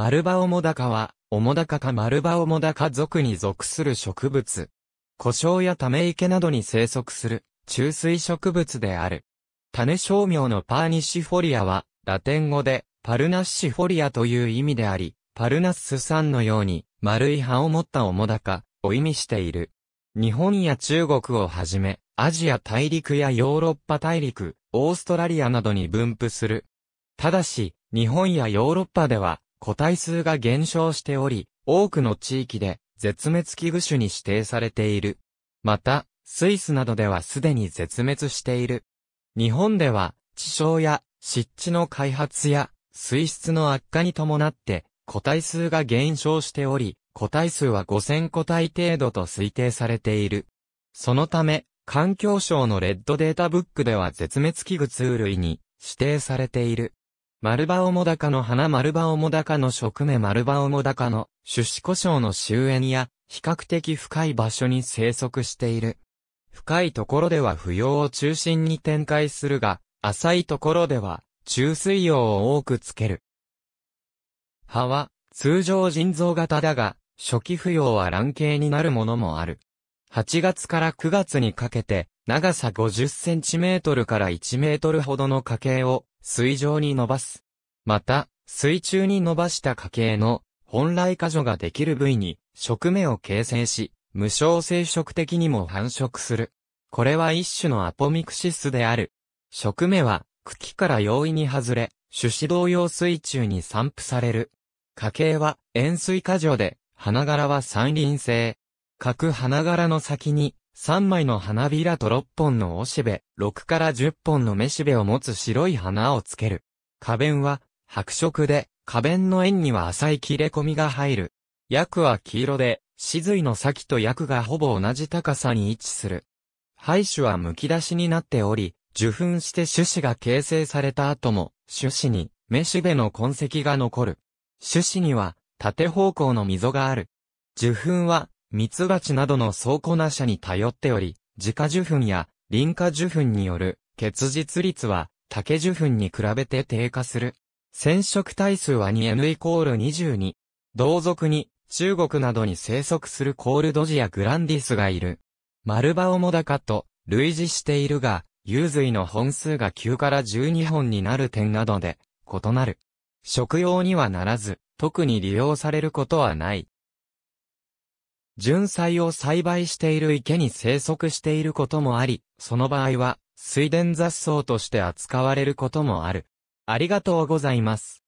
丸葉オモダカは、オモダカか丸葉オモダカ属に属する植物。故障やため池などに生息する、中水植物である。種商名のパーニシフォリアは、ラテン語で、パルナッシフォリアという意味であり、パルナッス産のように、丸い葉を持ったオモダカを意味している。日本や中国をはじめ、アジア大陸やヨーロッパ大陸、オーストラリアなどに分布する。ただし、日本やヨーロッパでは、個体数が減少しており、多くの地域で絶滅危惧種に指定されている。また、スイスなどではすでに絶滅している。日本では、地消や湿地の開発や水質の悪化に伴って個体数が減少しており、個体数は5000個体程度と推定されている。そのため、環境省のレッドデータブックでは絶滅危惧類に指定されている。丸葉おもだかの花丸葉おもだかの植芽丸葉おもだかの種子故障の終焉や比較的深い場所に生息している。深いところでは不要を中心に展開するが、浅いところでは中水葉を多くつける。葉は通常腎臓型だが、初期不要は卵形になるものもある。8月から9月にかけて、長さ50センチメートルから1メートルほどの家系を水上に伸ばす。また、水中に伸ばした家系の本来過剰ができる部位に食芽を形成し、無償生殖的にも繁殖する。これは一種のアポミクシスである。食芽は茎から容易に外れ、種子同様水中に散布される。家系は塩水過剰で、花柄は三輪性。各花柄の先に3枚の花びらと6本のおしべ、6から10本のめしべを持つ白い花をつける。花弁は白色で、花弁の円には浅い切れ込みが入る。薬は黄色で、死髄の先と薬がほぼ同じ高さに位置する。廃種は剥き出しになっており、受粉して種子が形成された後も、種子に、めしべの痕跡が残る。種子には、縦方向の溝がある。受粉は、蜜蜂などの倉庫な者に頼っており、自家受粉や林家受粉による結実率は竹受粉に比べて低下する。染色体数は 2N イコール22。同族に中国などに生息するコールドジやグランディスがいる。丸葉オモダカと類似しているが、幽髄の本数が9から12本になる点などで異なる。食用にはならず、特に利用されることはない。純菜を栽培している池に生息していることもあり、その場合は、水田雑草として扱われることもある。ありがとうございます。